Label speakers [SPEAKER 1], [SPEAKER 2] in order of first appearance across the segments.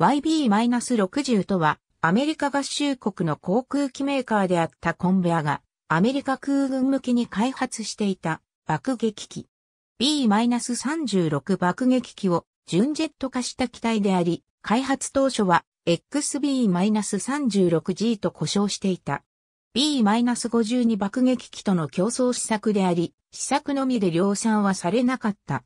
[SPEAKER 1] YB-60 とは、アメリカ合衆国の航空機メーカーであったコンベアが、アメリカ空軍向けに開発していた爆撃機。B-36 爆撃機を純ジェット化した機体であり、開発当初は XB-36G と呼称していた。B-52 爆撃機との競争施策であり、施策のみで量産はされなかった。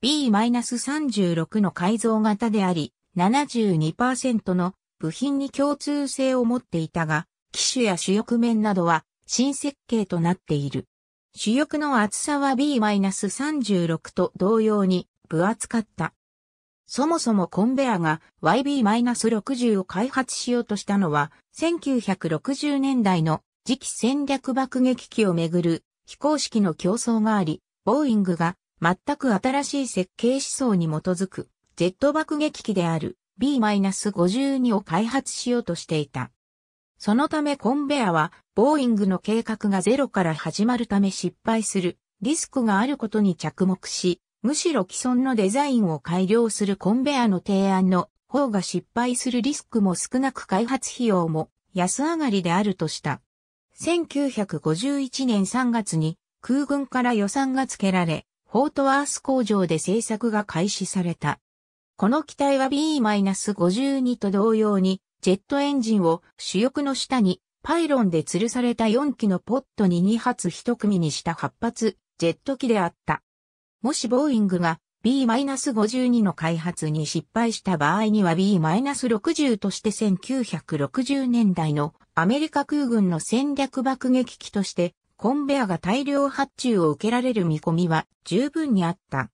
[SPEAKER 1] B-36 の改造型であり、72%の部品に共通性を持っていたが、機種や主翼面などは新設計となっている。主翼の厚さは B-36 と同様に分厚かった。そもそもコンベアが YB-60 を開発しようとしたのは、1960年代の次期戦略爆撃機をめぐる非公式の競争があり、ボーイングが全く新しい設計思想に基づくジェット爆撃機である B-52 を開発しようとしていた。そのためコンベアは、ボーイングの計画がゼロから始まるため失敗するリスクがあることに着目し、むしろ既存のデザインを改良するコンベアの提案の方が失敗するリスクも少なく開発費用も安上がりであるとした。1951年3月に空軍から予算が付けられ、フォートワース工場で製作が開始された。この機体は B-52 と同様に、ジェットエンジンを主翼の下にパイロンで吊るされた4機のポットに2発1組にした8発ジェット機であった。もしボーイングが B-52 の開発に失敗した場合には B-60 として1960年代のアメリカ空軍の戦略爆撃機としてコンベアが大量発注を受けられる見込みは十分にあった。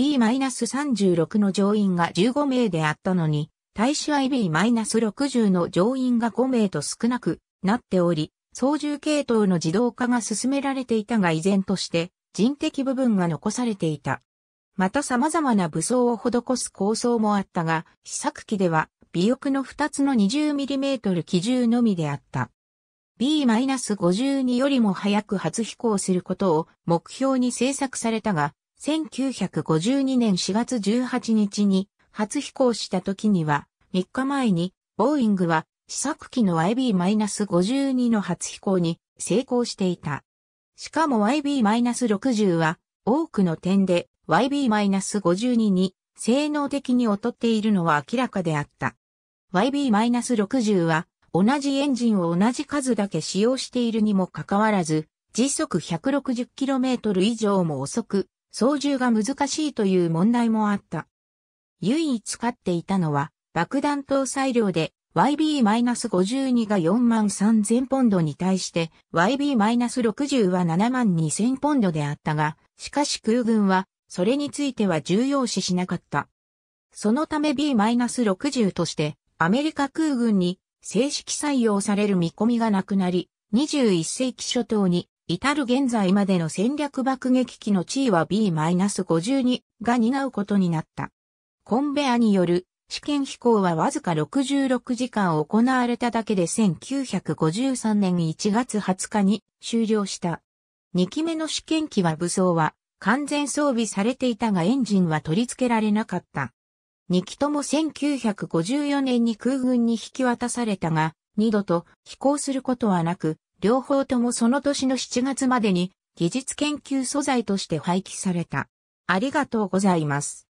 [SPEAKER 1] B-36 の乗員が15名であったのに、対し IB-60 の乗員が5名と少なくなっており、操縦系統の自動化が進められていたが依然として人的部分が残されていた。また様々な武装を施す構想もあったが、試作機では尾翼の2つの 20mm 機銃のみであった。B-52 よりも早く初飛行することを目標に制作されたが、1952年4月18日に初飛行した時には、3日前に、ボーイングは試作機の YB-52 の初飛行に成功していた。しかも YB-60 は多くの点で YB-52 に性能的に劣っているのは明らかであった。YB-60 は同じエンジンを同じ数だけ使用しているにもかかわらず、時速 160km 以上も遅く、操縦が難しいという問題もあった。唯一使っていたのは爆弾搭載量で YB-52 が4万3000ポンドに対して YB-60 は7万2000ポンドであったが、しかし空軍はそれについては重要視しなかった。そのため B-60 としてアメリカ空軍に正式採用される見込みがなくなり、21世紀初頭に至る現在までの戦略爆撃機の地位は B-52 が担うことになった。コンベアによる試験飛行はわずか66時間行われただけで1953年1月20日に終了した。2機目の試験機は武装は完全装備されていたがエンジンは取り付けられなかった。2機とも1954年に空軍に引き渡されたが、二度と飛行することはなく、両方ともその年の7月までに技術研究素材として廃棄された。ありがとうございます。